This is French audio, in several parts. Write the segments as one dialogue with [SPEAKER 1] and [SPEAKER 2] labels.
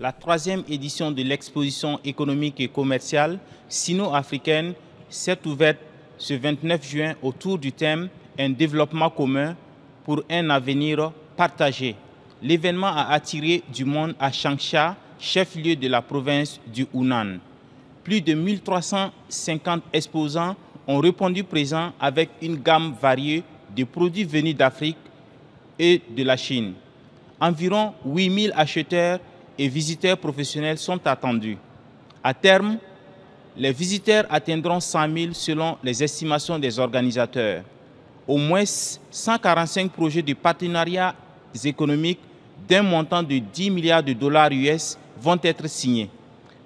[SPEAKER 1] la troisième édition de l'exposition économique et commerciale sino-africaine s'est ouverte ce 29 juin autour du thème Un développement commun pour un avenir partagé. L'événement a attiré du monde à Changsha, chef-lieu de la province du Hunan. Plus de 1350 exposants ont répondu présents avec une gamme variée de produits venus d'Afrique et de la Chine. Environ 8000 acheteurs et visiteurs professionnels sont attendus. À terme, les visiteurs atteindront 100 000 selon les estimations des organisateurs. Au moins 145 projets de partenariats économiques d'un montant de 10 milliards de dollars US vont être signés.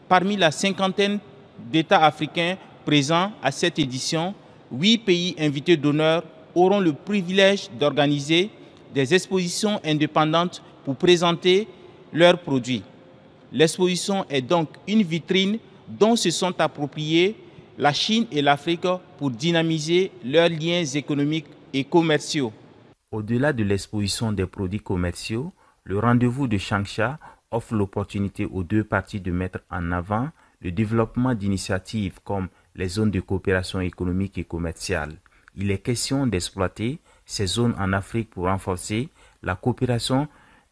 [SPEAKER 1] Parmi la cinquantaine d'États africains présents à cette édition, huit pays invités d'honneur auront le privilège d'organiser des expositions indépendantes pour présenter leurs produits. L'exposition est donc une vitrine dont se sont appropriées la Chine et l'Afrique pour dynamiser leurs liens économiques et commerciaux. Au-delà de l'exposition des produits commerciaux, le rendez-vous de Changsha offre l'opportunité aux deux parties de mettre en avant le développement d'initiatives comme les zones de coopération économique et commerciale. Il est question d'exploiter ces zones en Afrique pour renforcer la coopération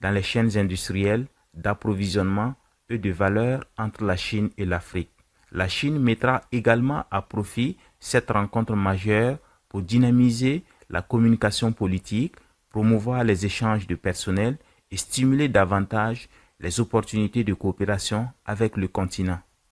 [SPEAKER 1] dans les chaînes industrielles d'approvisionnement et de valeur entre la Chine et l'Afrique. La Chine mettra également à profit cette rencontre majeure pour dynamiser la communication politique, promouvoir les échanges de personnel et stimuler davantage les opportunités de coopération avec le continent.